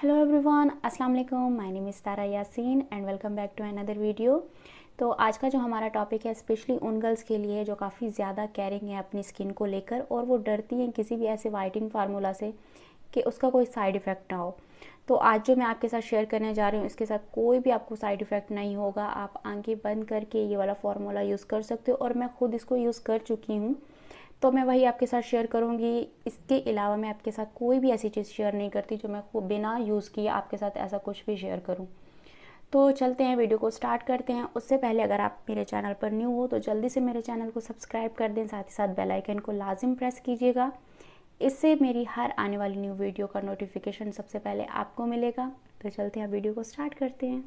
hello everyone अस्सलाम वालेकुम my name is Tara Yasin and welcome back to another video तो आज का जो हमारा टॉपिक है स्पेशली उन गर्ल्स के लिए जो काफ़ी ज़्यादा केयरिंग है अपनी स्किन को लेकर और वो डरती हैं किसी भी ऐसे वाइटिंग फार्मूला से कि उसका कोई साइड इफ़ेक्ट ना हो तो आज जो मैं आपके साथ शेयर करने जा रही हूँ इसके साथ कोई भी आपको साइड इफ़ेक्ट नहीं होगा आप आंखें बंद करके ये वाला फार्मूला यूज़ कर सकते हो और मैं ख़ुद इसको यूज़ कर चुकी हूँ तो मैं वही आपके साथ शेयर करूँगी इसके अलावा मैं आपके साथ कोई भी ऐसी चीज़ शेयर नहीं करती जो मैं खूब बिना यूज़ किए आपके साथ ऐसा कुछ भी शेयर करूँ तो चलते हैं वीडियो को स्टार्ट करते हैं उससे पहले अगर आप मेरे चैनल पर न्यू हो तो जल्दी से मेरे चैनल को सब्सक्राइब कर दें साथ ही साथ बेल आइकन को लाजिम प्रेस कीजिएगा इससे मेरी हर आने वाली न्यू वीडियो का नोटिफिकेशन सबसे पहले आपको मिलेगा तो चलते हैं वीडियो को स्टार्ट करते हैं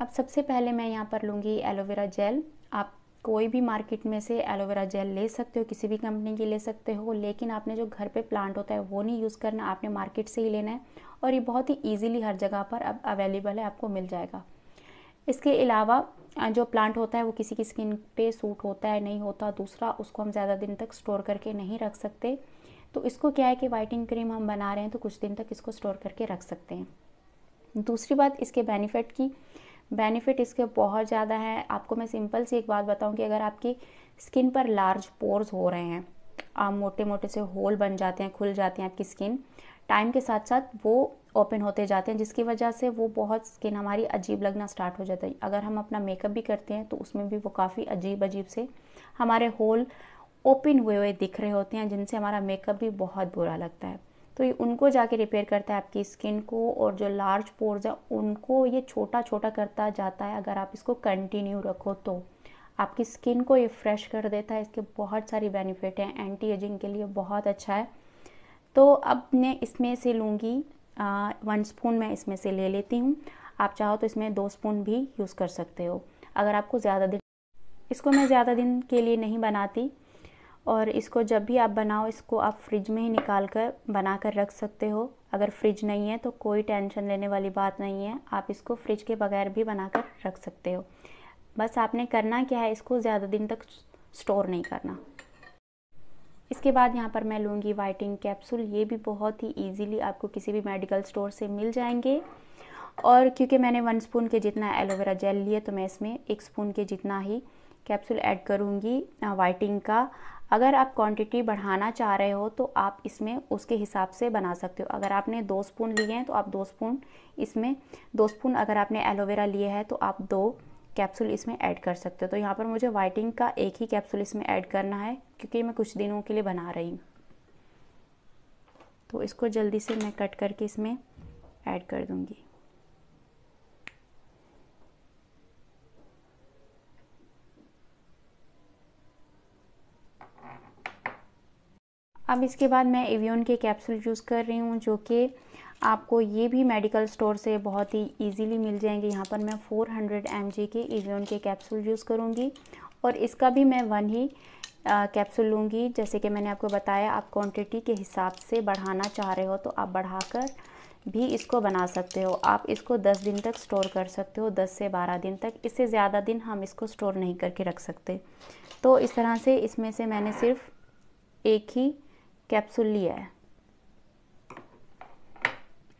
अब सबसे पहले मैं यहाँ पर लूँगी एलोवेरा जेल आप कोई भी मार्केट में से एलोवेरा जेल ले सकते हो किसी भी कंपनी की ले सकते हो लेकिन आपने जो घर पे प्लांट होता है वो नहीं यूज़ करना आपने मार्केट से ही लेना है और ये बहुत ही इजीली हर जगह पर अब अवेलेबल है आपको मिल जाएगा इसके अलावा जो प्लांट होता है वो किसी की स्किन पे सूट होता है नहीं होता दूसरा उसको हम ज़्यादा दिन तक स्टोर करके नहीं रख सकते तो इसको क्या है कि वाइटिंग क्रीम हम बना रहे हैं तो कुछ दिन तक इसको स्टोर करके रख सकते हैं दूसरी बात इसके बेनिफिट की बेनिफिट इसके बहुत ज़्यादा है आपको मैं सिंपल सी एक बात बताऊं कि अगर आपकी स्किन पर लार्ज पोर्स हो रहे हैं आप मोटे मोटे से होल बन जाते हैं खुल जाते हैं आपकी स्किन टाइम के साथ साथ वो ओपन होते जाते हैं जिसकी वजह से वो बहुत स्किन हमारी अजीब लगना स्टार्ट हो जाता है अगर हम अपना मेकअप भी करते हैं तो उसमें भी वो काफ़ी अजीब अजीब से हमारे होल ओपन हुए हुए दिख रहे होते हैं जिनसे हमारा मेकअप भी बहुत बुरा लगता है तो उनको जाके रिपेयर करता है आपकी स्किन को और जो लार्ज पोर्स है उनको ये छोटा छोटा करता जाता है अगर आप इसको कंटिन्यू रखो तो आपकी स्किन को ये फ्रेश कर देता है इसके बहुत सारी बेनिफिट हैं एंटी एजिंग के लिए बहुत अच्छा है तो अब मैं इसमें से लूँगी वन स्पून मैं इसमें से ले लेती हूँ आप चाहो तो इसमें दो स्पून भी यूज़ कर सकते हो अगर आपको ज़्यादा दिन इसको मैं ज़्यादा दिन के लिए नहीं बनाती और इसको जब भी आप बनाओ इसको आप फ्रिज में ही निकाल कर बना कर रख सकते हो अगर फ्रिज नहीं है तो कोई टेंशन लेने वाली बात नहीं है आप इसको फ्रिज के बगैर भी बना कर रख सकते हो बस आपने करना क्या है इसको ज़्यादा दिन तक स्टोर नहीं करना इसके बाद यहाँ पर मैं लूँगी वाइटिंग कैप्सूल ये भी बहुत ही ईजीली आपको किसी भी मेडिकल स्टोर से मिल जाएंगे और क्योंकि मैंने वन स्पून के जितना एलोवेरा जेल लिए तो मैं इसमें एक स्पून के जितना ही कैप्सूल ऐड करूँगी वाइटिंग uh, का अगर आप क्वांटिटी बढ़ाना चाह रहे हो तो आप इसमें उसके हिसाब से बना सकते हो अगर आपने दो स्पून लिए हैं तो आप दो स्पून इसमें दो स्पून अगर आपने एलोवेरा लिए है तो आप दो कैप्सूल इसमें ऐड कर सकते हो तो यहाँ पर मुझे वाइटिंग का एक ही कैप्सूल इसमें ऐड करना है क्योंकि मैं कुछ दिनों के लिए बना रही हूँ तो इसको जल्दी से मैं कट करके इसमें ऐड कर दूँगी अब इसके बाद मैं एवियन के कैप्सूल यूज़ कर रही हूँ जो कि आपको ये भी मेडिकल स्टोर से बहुत ही इजीली मिल जाएंगे यहाँ पर मैं 400 हंड्रेड के एवियन के कैप्सूल यूज़ करूँगी और इसका भी मैं वन ही कैप्सूल लूँगी जैसे कि मैंने आपको बताया आप क्वान्टिटी के हिसाब से बढ़ाना चाह रहे हो तो आप बढ़ा भी इसको बना सकते हो आप इसको 10 दिन तक स्टोर कर सकते हो 10 से 12 दिन तक इससे ज़्यादा दिन हम इसको स्टोर नहीं करके रख सकते तो इस तरह से इसमें से मैंने सिर्फ एक ही कैप्सूल लिया है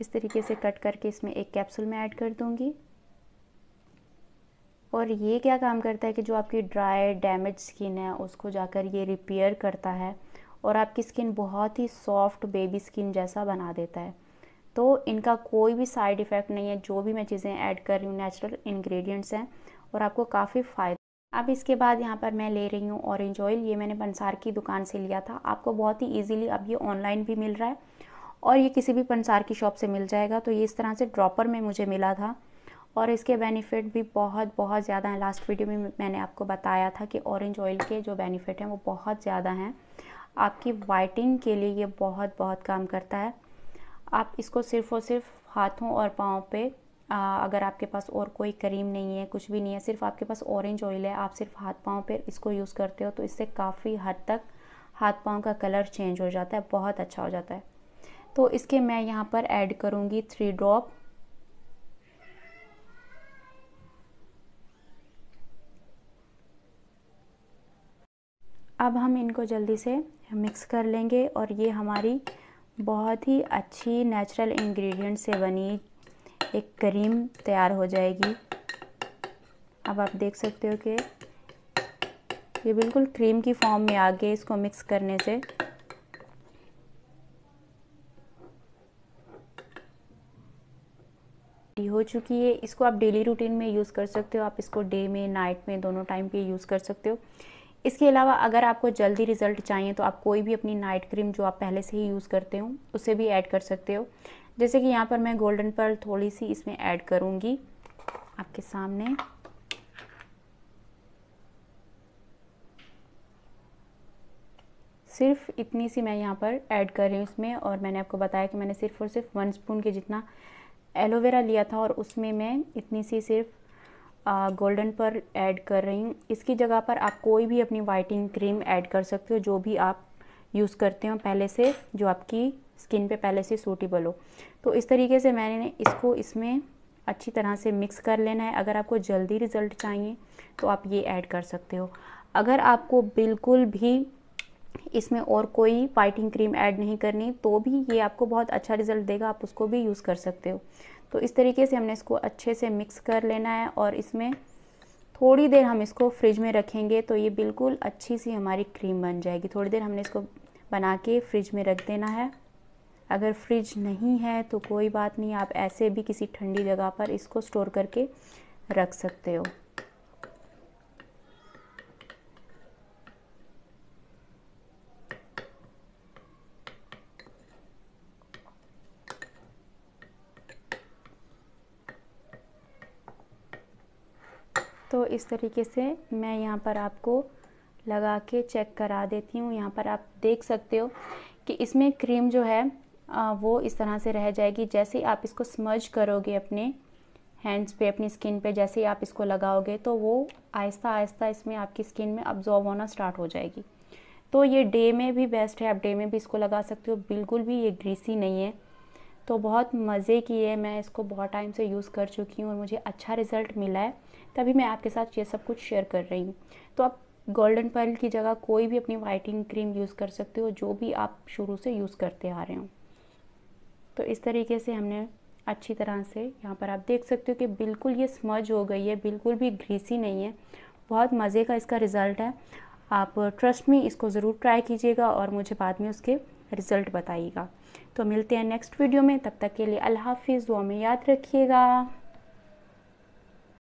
इस तरीके से कट करके इसमें एक कैप्सूल में ऐड कर दूंगी और ये क्या काम करता है कि जो आपकी ड्राई डैमेज स्किन है उसको जाकर ये रिपेयर करता है और आपकी स्किन बहुत ही सॉफ्ट बेबी स्किन जैसा बना देता है तो इनका कोई भी साइड इफ़ेक्ट नहीं है जो भी मैं चीज़ें ऐड कर रही हूँ नेचुरल इंग्रेडिएंट्स हैं और आपको काफ़ी फ़ायदा अब इसके बाद यहाँ पर मैं ले रही हूँ ऑरेंज ऑयल ये मैंने पंसार की दुकान से लिया था आपको बहुत ही ईजिली अब ये ऑनलाइन भी मिल रहा है और ये किसी भी पंसार की शॉप से मिल जाएगा तो ये इस तरह से ड्रॉपर में मुझे मिला था और इसके बेनिफिट भी बहुत बहुत ज़्यादा हैं लास्ट वीडियो में मैंने आपको बताया था कि ऑरेंज ऑयल के जो बेनिफिट हैं वो बहुत ज़्यादा हैं आपकी वाइटिंग के लिए ये बहुत बहुत काम करता है आप इसको सिर्फ़ और सिर्फ हाथों और पाँव पे अगर आपके पास और कोई क्रीम नहीं है कुछ भी नहीं है सिर्फ आपके पास ऑरेंज ऑयल है आप सिर्फ हाथ पाँव पर इसको यूज़ करते हो तो इससे काफ़ी हद तक हाथ पाँव का कलर चेंज हो जाता है बहुत अच्छा हो जाता है तो इसके मैं यहाँ पर ऐड करूँगी थ्री ड्रॉप अब हम इनको जल्दी से मिक्स कर लेंगे और ये हमारी बहुत ही अच्छी नेचुरल इंग्रेडिएंट से बनी एक क्रीम तैयार हो जाएगी अब आप देख सकते हो कि ये बिल्कुल क्रीम की फॉर्म में आ गया इसको मिक्स करने से हो चुकी है इसको आप डेली रूटीन में यूज़ कर सकते हो आप इसको डे में नाइट में दोनों टाइम पे यूज़ कर सकते हो इसके अलावा अगर आपको जल्दी रिजल्ट चाहिए तो आप कोई भी अपनी नाइट क्रीम जो आप पहले से ही यूज़ करते हो उसे भी ऐड कर सकते हो जैसे कि यहाँ पर मैं गोल्डन पर्ल थोड़ी सी इसमें ऐड करूँगी आपके सामने सिर्फ इतनी सी मैं यहाँ पर ऐड कर रही हूँ इसमें और मैंने आपको बताया कि मैंने सिर्फ और सिर्फ वन स्पून के जितना एलोवेरा लिया था और उसमें मैं इतनी सी सिर्फ गोल्डन पर ऐड कर रही हूँ इसकी जगह पर आप कोई भी अपनी वाइटिंग क्रीम ऐड कर सकते हो जो भी आप यूज़ करते हो पहले से जो आपकी स्किन पे पहले से सूटेबल हो तो इस तरीके से मैंने इसको इसमें अच्छी तरह से मिक्स कर लेना है अगर आपको जल्दी रिज़ल्ट चाहिए तो आप ये ऐड कर सकते हो अगर आपको बिल्कुल भी इसमें और कोई वाइटिंग क्रीम ऐड नहीं करनी तो भी ये आपको बहुत अच्छा रिज़ल्ट देगा आप उसको भी यूज़ कर सकते हो तो इस तरीके से हमने इसको अच्छे से मिक्स कर लेना है और इसमें थोड़ी देर हम इसको फ्रिज में रखेंगे तो ये बिल्कुल अच्छी सी हमारी क्रीम बन जाएगी थोड़ी देर हमने इसको बना के फ्रिज में रख देना है अगर फ्रिज नहीं है तो कोई बात नहीं आप ऐसे भी किसी ठंडी जगह पर इसको स्टोर करके रख सकते हो तो इस तरीके से मैं यहाँ पर आपको लगा के चेक करा देती हूँ यहाँ पर आप देख सकते हो कि इसमें क्रीम जो है वो इस तरह से रह जाएगी जैसे आप इसको स्मर्ज करोगे अपने हैंड्स पे अपनी स्किन पे जैसे ही आप इसको लगाओगे तो वो आहिस्ता आहिस्ता इसमें आपकी स्किन में अब्जॉर्व होना स्टार्ट हो जाएगी तो ये डे में भी बेस्ट है आप डे में भी इसको लगा सकते हो बिल्कुल भी ये ग्रीसी नहीं है तो बहुत मज़े की है मैं इसको बहुत टाइम से यूज़ कर चुकी हूँ और मुझे अच्छा रिज़ल्ट मिला है तभी मैं आपके साथ ये सब कुछ शेयर कर रही हूँ तो आप गोल्डन पर्ल की जगह कोई भी अपनी वाइटिंग क्रीम यूज़ कर सकते हो जो भी आप शुरू से यूज़ करते आ रहे हो तो इस तरीके से हमने अच्छी तरह से यहाँ पर आप देख सकते हो कि बिल्कुल ये स्मज हो गई है बिल्कुल भी ग्रीसी नहीं है बहुत मज़े का इसका रिज़ल्ट है आप ट्रस्ट में इसको ज़रूर ट्राई कीजिएगा और मुझे बाद में उसके रिज़ल्ट बताइएगा तो मिलते हैं नेक्स्ट वीडियो में तब तक के लिए अल्लाह हाफिज़ दुआ में याद रखिएगा